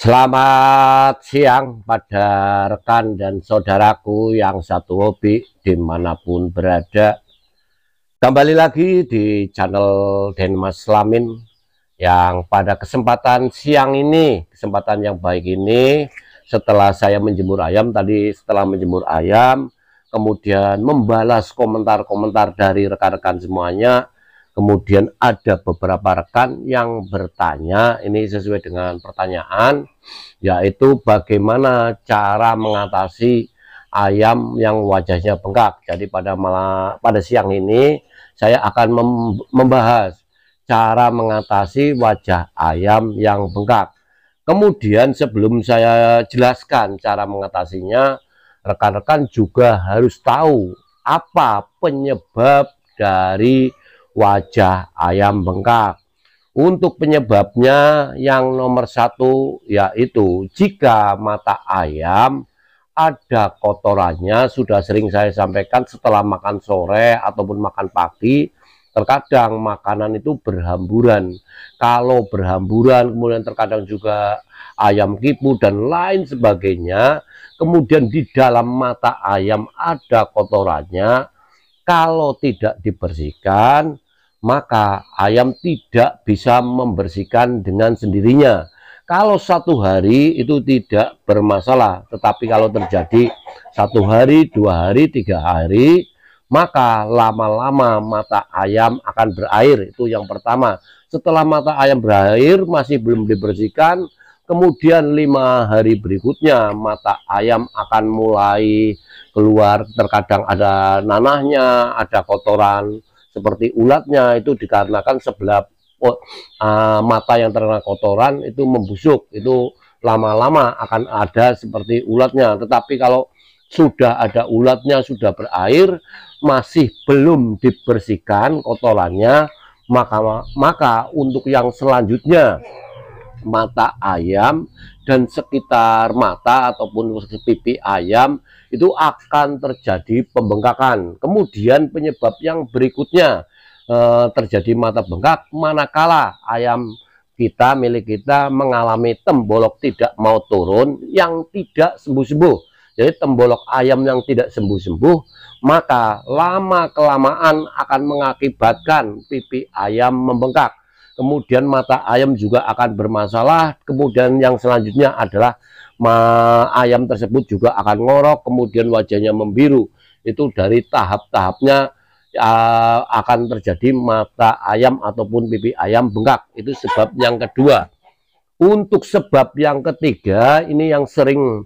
Selamat siang pada rekan dan saudaraku yang satu hobi dimanapun berada. Kembali lagi di channel Denmas Slamin yang pada kesempatan siang ini, kesempatan yang baik ini, setelah saya menjemur ayam tadi, setelah menjemur ayam, kemudian membalas komentar-komentar dari rekan-rekan semuanya, Kemudian ada beberapa rekan yang bertanya, ini sesuai dengan pertanyaan, yaitu bagaimana cara mengatasi ayam yang wajahnya bengkak. Jadi pada malam pada siang ini saya akan membahas cara mengatasi wajah ayam yang bengkak. Kemudian sebelum saya jelaskan cara mengatasinya, rekan-rekan juga harus tahu apa penyebab dari wajah ayam bengkak. Untuk penyebabnya yang nomor satu yaitu jika mata ayam ada kotorannya sudah sering saya sampaikan setelah makan sore ataupun makan pagi terkadang makanan itu berhamburan kalau berhamburan kemudian terkadang juga ayam kipu dan lain sebagainya kemudian di dalam mata ayam ada kotorannya kalau tidak dibersihkan, maka ayam tidak bisa membersihkan dengan sendirinya. Kalau satu hari itu tidak bermasalah, tetapi kalau terjadi satu hari, dua hari, tiga hari, maka lama-lama mata ayam akan berair. Itu yang pertama. Setelah mata ayam berair, masih belum dibersihkan, kemudian lima hari berikutnya mata ayam akan mulai keluar terkadang ada nanahnya ada kotoran seperti ulatnya itu dikarenakan sebelah uh, mata yang terkena kotoran itu membusuk itu lama-lama akan ada seperti ulatnya tetapi kalau sudah ada ulatnya sudah berair masih belum dibersihkan kotorannya maka maka untuk yang selanjutnya mata ayam dan sekitar mata ataupun pipi ayam itu akan terjadi pembengkakan. Kemudian penyebab yang berikutnya eh, terjadi mata bengkak manakala ayam kita milik kita mengalami tembolok tidak mau turun yang tidak sembuh-sembuh. Jadi tembolok ayam yang tidak sembuh-sembuh, maka lama kelamaan akan mengakibatkan pipi ayam membengkak kemudian mata ayam juga akan bermasalah, kemudian yang selanjutnya adalah ayam tersebut juga akan ngorok, kemudian wajahnya membiru. Itu dari tahap-tahapnya uh, akan terjadi mata ayam ataupun pipi ayam bengkak. Itu sebab yang kedua. Untuk sebab yang ketiga, ini yang sering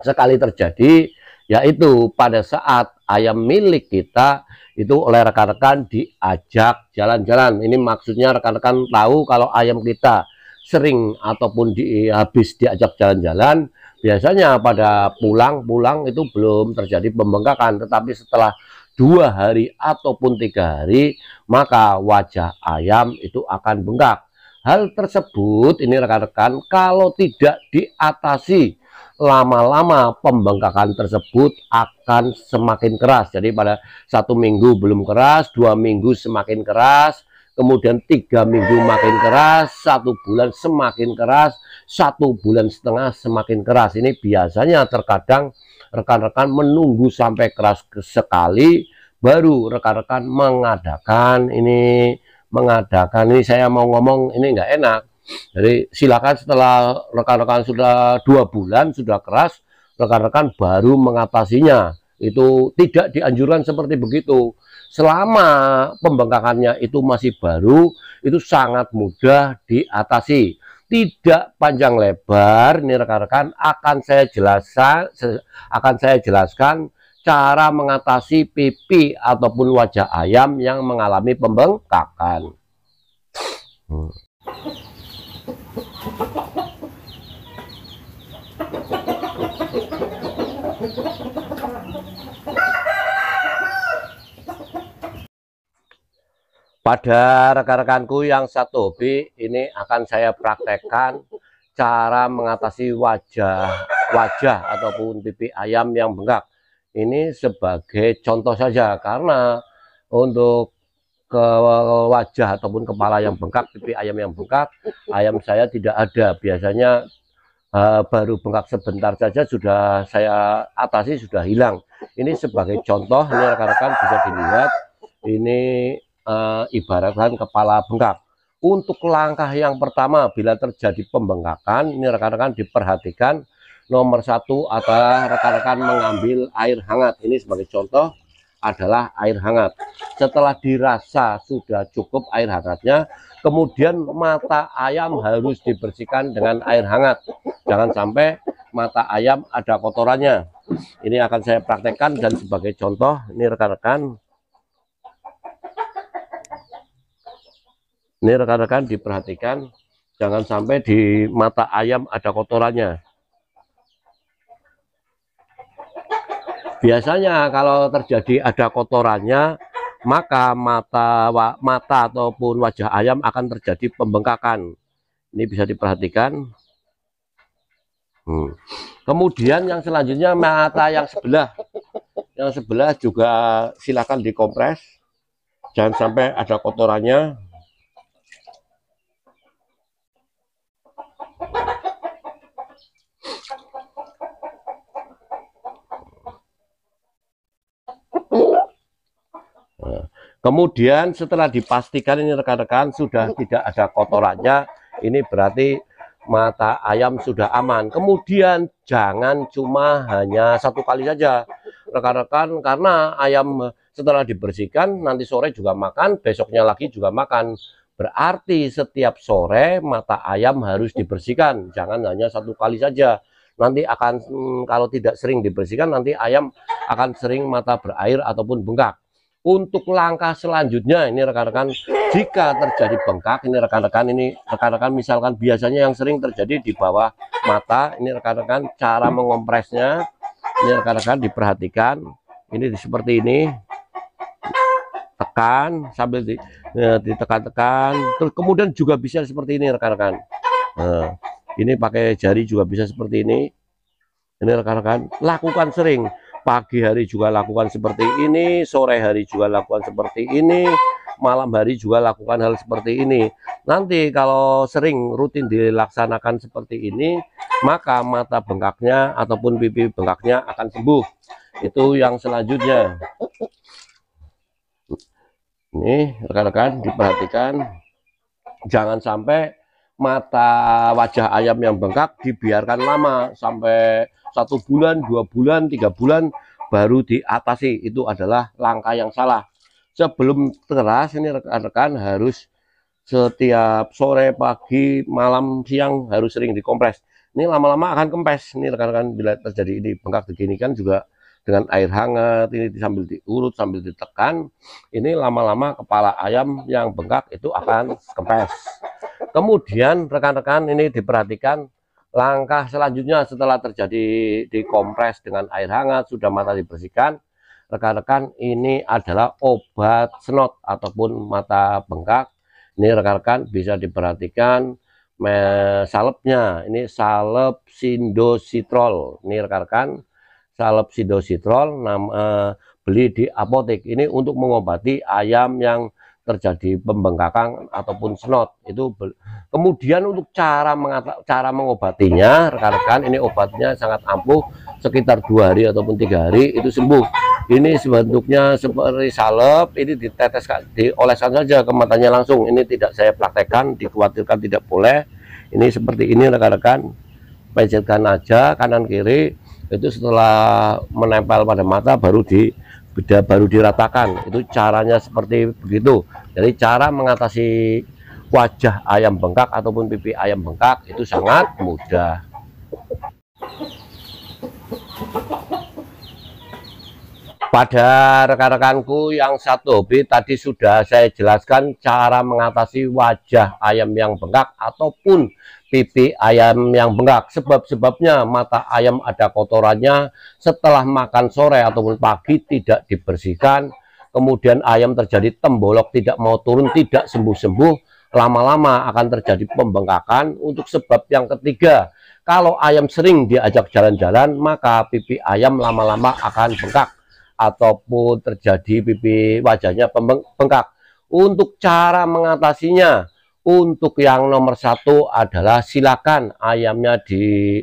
sekali terjadi, yaitu pada saat ayam milik kita itu oleh rekan-rekan diajak jalan-jalan. Ini maksudnya rekan-rekan tahu kalau ayam kita sering ataupun di, habis diajak jalan-jalan, biasanya pada pulang-pulang itu belum terjadi pembengkakan. Tetapi setelah dua hari ataupun tiga hari, maka wajah ayam itu akan bengkak. Hal tersebut ini rekan-rekan kalau tidak diatasi lama-lama pembengkakan tersebut akan semakin keras. Jadi pada satu minggu belum keras, dua minggu semakin keras, kemudian tiga minggu makin keras, satu bulan semakin keras, satu bulan setengah semakin keras. Ini biasanya terkadang rekan-rekan menunggu sampai keras sekali, baru rekan-rekan mengadakan ini mengadakan ini saya mau ngomong ini nggak enak jadi silakan setelah rekan-rekan sudah dua bulan sudah keras, rekan-rekan baru mengatasinya. Itu tidak dianjurkan seperti begitu. Selama pembengkakannya itu masih baru, itu sangat mudah diatasi. Tidak panjang lebar, nih rekan-rekan akan saya jelaskan, akan saya jelaskan cara mengatasi pipi ataupun wajah ayam yang mengalami pembengkakan. Hmm. Pada rekan-rekanku yang satu hobi, ini akan saya praktekkan cara mengatasi wajah wajah ataupun pipi ayam yang bengkak. Ini sebagai contoh saja karena untuk ke wajah ataupun kepala yang bengkak, pipi ayam yang bengkak, ayam saya tidak ada. Biasanya uh, baru bengkak sebentar saja sudah saya atasi sudah hilang. Ini sebagai contoh, ini rekan-rekan bisa dilihat. Ini ibaratkan kepala bengkak. Untuk langkah yang pertama bila terjadi pembengkakan, ini rekan-rekan diperhatikan nomor satu atau rekan-rekan mengambil air hangat. Ini sebagai contoh adalah air hangat. Setelah dirasa sudah cukup air hangatnya, kemudian mata ayam harus dibersihkan dengan air hangat. Jangan sampai mata ayam ada kotorannya. Ini akan saya praktekkan dan sebagai contoh, ini rekan-rekan ini rekan-rekan diperhatikan jangan sampai di mata ayam ada kotorannya biasanya kalau terjadi ada kotorannya maka mata mata ataupun wajah ayam akan terjadi pembengkakan ini bisa diperhatikan hmm. kemudian yang selanjutnya mata yang sebelah yang sebelah juga silakan dikompres jangan sampai ada kotorannya Kemudian setelah dipastikan ini rekan-rekan sudah tidak ada kotorannya, ini berarti mata ayam sudah aman. Kemudian jangan cuma hanya satu kali saja rekan-rekan karena ayam setelah dibersihkan nanti sore juga makan, besoknya lagi juga makan. Berarti setiap sore mata ayam harus dibersihkan, jangan hanya satu kali saja. Nanti akan hmm, kalau tidak sering dibersihkan nanti ayam akan sering mata berair ataupun bengkak untuk langkah selanjutnya ini rekan-rekan jika terjadi bengkak ini rekan-rekan ini rekan-rekan misalkan biasanya yang sering terjadi di bawah mata ini rekan-rekan cara mengompresnya ini rekan-rekan diperhatikan ini seperti ini tekan sambil e, ditekan-tekan terus kemudian juga bisa seperti ini rekan-rekan nah, ini pakai jari juga bisa seperti ini ini rekan-rekan lakukan sering pagi hari juga lakukan seperti ini, sore hari juga lakukan seperti ini, malam hari juga lakukan hal seperti ini. Nanti kalau sering rutin dilaksanakan seperti ini, maka mata bengkaknya ataupun pipi bengkaknya akan sembuh. Itu yang selanjutnya. Ini, rekan-rekan diperhatikan. Jangan sampai mata wajah ayam yang bengkak dibiarkan lama sampai satu bulan dua bulan tiga bulan baru diatasi itu adalah langkah yang salah sebelum teras ini rekan-rekan harus setiap sore pagi malam siang harus sering dikompres ini lama-lama akan kempes ini rekan-rekan bila terjadi ini bengkak begini kan juga dengan air hangat ini sambil diurut sambil ditekan ini lama-lama kepala ayam yang bengkak itu akan kempes kemudian rekan-rekan ini diperhatikan Langkah selanjutnya setelah terjadi dikompres dengan air hangat, sudah mata dibersihkan, rekan-rekan ini adalah obat senot ataupun mata bengkak. Ini rekan-rekan bisa diperhatikan salepnya, ini salep sindositrol. Ini rekan-rekan salep sindositrol nama, eh, beli di apotek. Ini untuk mengobati ayam yang terjadi pembengkakan ataupun snot itu kemudian untuk cara cara mengobatinya rekan-rekan ini obatnya sangat ampuh sekitar dua hari ataupun tiga hari itu sembuh ini sebentuknya seperti salep ini ditetes dioleskan saja ke matanya langsung ini tidak saya praktekkan dikhawatirkan tidak boleh ini seperti ini rekan-rekan pencetkan aja kanan kiri itu setelah menempel pada mata baru di beda baru diratakan itu caranya seperti begitu jadi cara mengatasi wajah ayam bengkak ataupun pipi ayam bengkak itu sangat mudah Pada rekan-rekanku yang satu hobi tadi sudah saya jelaskan cara mengatasi wajah ayam yang bengkak ataupun pipi ayam yang bengkak. Sebab-sebabnya mata ayam ada kotorannya setelah makan sore ataupun pagi tidak dibersihkan. Kemudian ayam terjadi tembolok tidak mau turun, tidak sembuh-sembuh. Lama-lama akan terjadi pembengkakan. Untuk sebab yang ketiga, kalau ayam sering diajak jalan-jalan maka pipi ayam lama-lama akan bengkak ataupun terjadi pipi wajahnya bengkak. Untuk cara mengatasinya, untuk yang nomor satu adalah silakan ayamnya di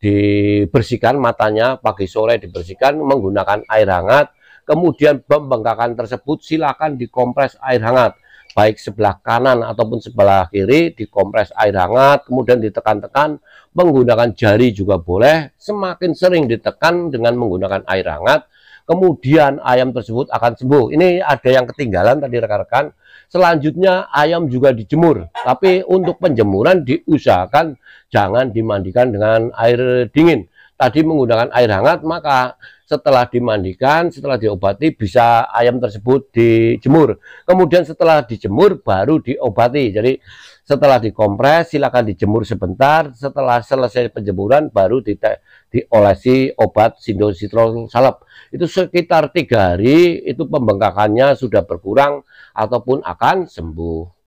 dibersihkan matanya pagi sore dibersihkan menggunakan air hangat kemudian pembengkakan tersebut silakan dikompres air hangat baik sebelah kanan ataupun sebelah kiri dikompres air hangat kemudian ditekan-tekan menggunakan jari juga boleh semakin sering ditekan dengan menggunakan air hangat kemudian ayam tersebut akan sembuh. Ini ada yang ketinggalan tadi rekan-rekan. Selanjutnya ayam juga dijemur, tapi untuk penjemuran diusahakan jangan dimandikan dengan air dingin tadi menggunakan air hangat maka setelah dimandikan setelah diobati bisa ayam tersebut dijemur kemudian setelah dijemur baru diobati jadi setelah dikompres silakan dijemur sebentar setelah selesai penjemuran baru di diolesi obat sindositrol salep itu sekitar tiga hari itu pembengkakannya sudah berkurang ataupun akan sembuh